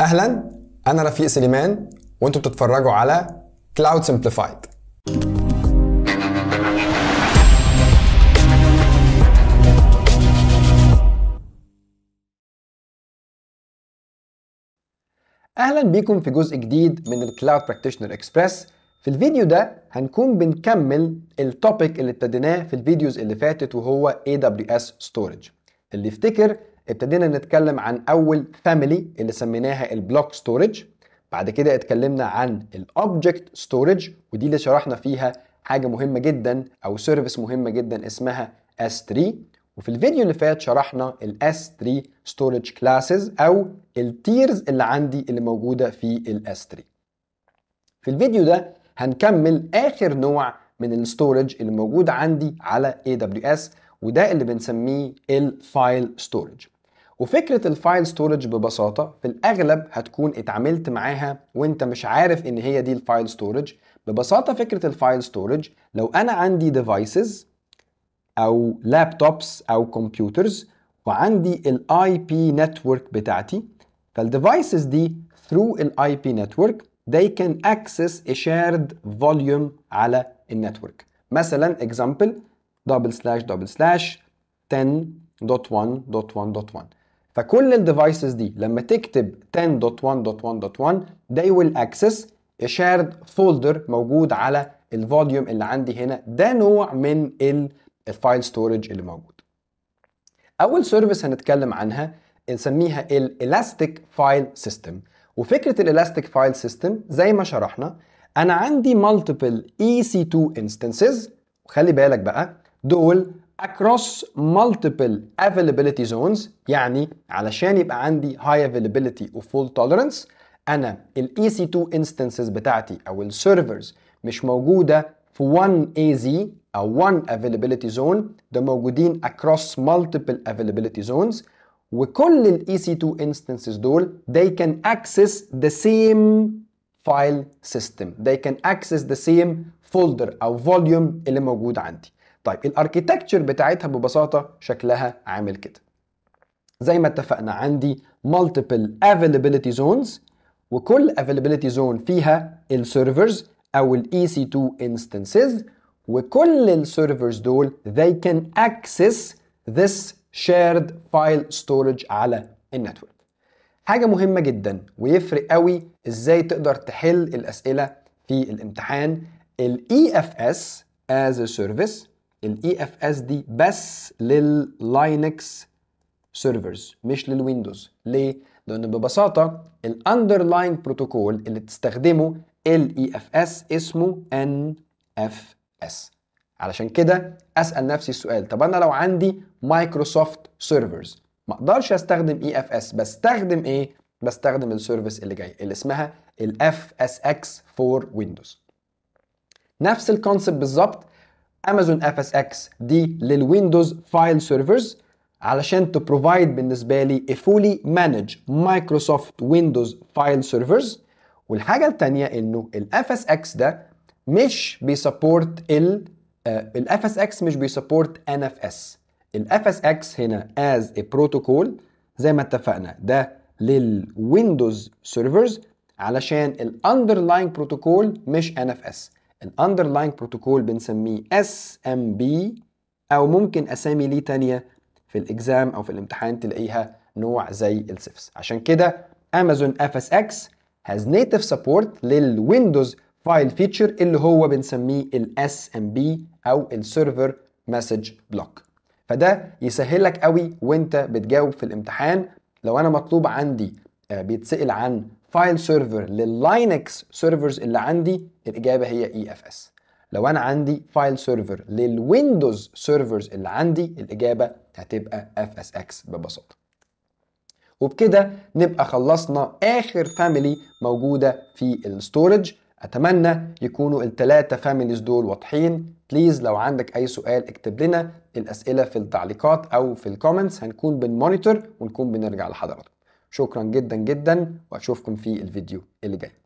اهلا انا رفيق سليمان وانتم بتتفرجوا على كلاود سمبليفايد اهلا بيكم في جزء جديد من الكلاود براكتيشنر اكسبرس في الفيديو ده هنكون بنكمل التوبيك اللي ابتديناه في الفيديوز اللي فاتت وهو AWS Storage اللي يفتكر ابتدينا نتكلم عن اول فاميلي اللي سميناها البلوك ستورج بعد كده اتكلمنا عن الاوبجكت ستورج ودي اللي شرحنا فيها حاجه مهمه جدا او سيرفيس مهمه جدا اسمها S3 وفي الفيديو اللي فات شرحنا الاس S3 ستورج كلاسز او التيرز اللي عندي اللي موجوده في الاس S3 في الفيديو ده هنكمل اخر نوع من الستورج اللي موجود عندي على AWS وده اللي بنسميه الفايل ستورج وفكرة الفايل ستورج ببساطة في الأغلب هتكون اتعاملت معاها وانت مش عارف ان هي دي الفايل ستورج ببساطة فكرة الفايل ستورج لو أنا عندي ديفايسز أو لابتوبس أو كمبيوترز وعندي الاي بي نتورك بتاعتي فالديفايسز دي through الاي بي نتورك they can access a shared volume على النتورك مثلا example double slash double slash 10.1.1.1 فكل الديفايسز دي لما تكتب 10.1.1.1 ده will اكسس a فولدر موجود على الفوليوم اللي عندي هنا ده نوع من الفايل ستورج اللي موجود اول سيرفيس هنتكلم عنها نسميها الالاستيك فايل سيستم وفكره الالاستيك فايل سيستم زي ما شرحنا انا عندي اي سي 2 انستنسز وخلي بالك بقى دول across multiple availability zones يعني علشان يبقى عندي high availability و full tolerance أنا ال EC2 instances بتاعتي أو ال servers مش موجودة في 1 AZ أو 1 availability zone ده موجودين across multiple availability zones وكل ال EC2 instances دول they can access the same file system they can access the same folder أو volume اللي موجود عندي طيب الاركيتكتشر بتاعتها ببساطه شكلها عامل كده زي ما اتفقنا عندي مالتيبل availability زونز وكل availability زون فيها السيرفرز او ال EC2 instances وكل السيرفرز دول they can access this shared file storage على النتورك حاجة مهمة جدا ويفرق قوي ازاي تقدر تحل الأسئلة في الامتحان ال EFS as a service الاي اف اس دي بس لللينكس سيرفرز مش للويندوز ليه لان ببساطه الاندرلاين بروتوكول اللي بتستخدمه الاي اف e اس اسمه ان اف اس علشان كده اسال نفسي السؤال طب انا لو عندي مايكروسوفت سيرفرز ما اقدرش استخدم اي اف اس بستخدم ايه بستخدم السيرفيس اللي جاي اللي اسمها الاف اس اكس فور ويندوز نفس الكونسيبت بالظبط امازون اف اس اكس دي للويندوز فايل سيرفرز علشان تبروفايد بالنسبه لي فولي مانج مايكروسوفت ويندوز فايل سيرفرز والحاجه الثانيه انه الاف اس اكس ده مش بيسبورت ال الاف اس اكس مش بيسبورت ان اف اس الاف اس اكس هنا از ا بروتوكول زي ما اتفقنا ده للويندوز سيرفرز علشان الاندرلاين بروتوكول مش ان اف اس الاندرلاين بروتوكول بنسميه اس ام بي او ممكن اسامي ليه تانية في الاكزام او في الامتحان تلاقيها نوع زي السيفس عشان كده امازون اف اس اكس has native support للويندوز فايل فيتشر اللي هو بنسميه الاس ام بي او السيرفر مسج بلوك فده يسهلك قوي وانت بتجاوب في الامتحان لو انا مطلوب عندي آه، بيتسال عن فايل سيرفر لللاينكس سيرفرز اللي عندي الاجابه هي اي اف اس لو انا عندي فايل سيرفر للويندوز سيرفرز اللي عندي الاجابه هتبقى اف اس اكس ببساطه وبكده نبقى خلصنا اخر فاميلي موجوده في الستورج اتمنى يكونوا الثلاثه فاميليز دول واضحين بليز لو عندك اي سؤال اكتب لنا الاسئله في التعليقات او في الكومنتس هنكون بنمونيتور ونكون بنرجع لحضراتكم شكرا جدا جدا واشوفكم في الفيديو اللي جاي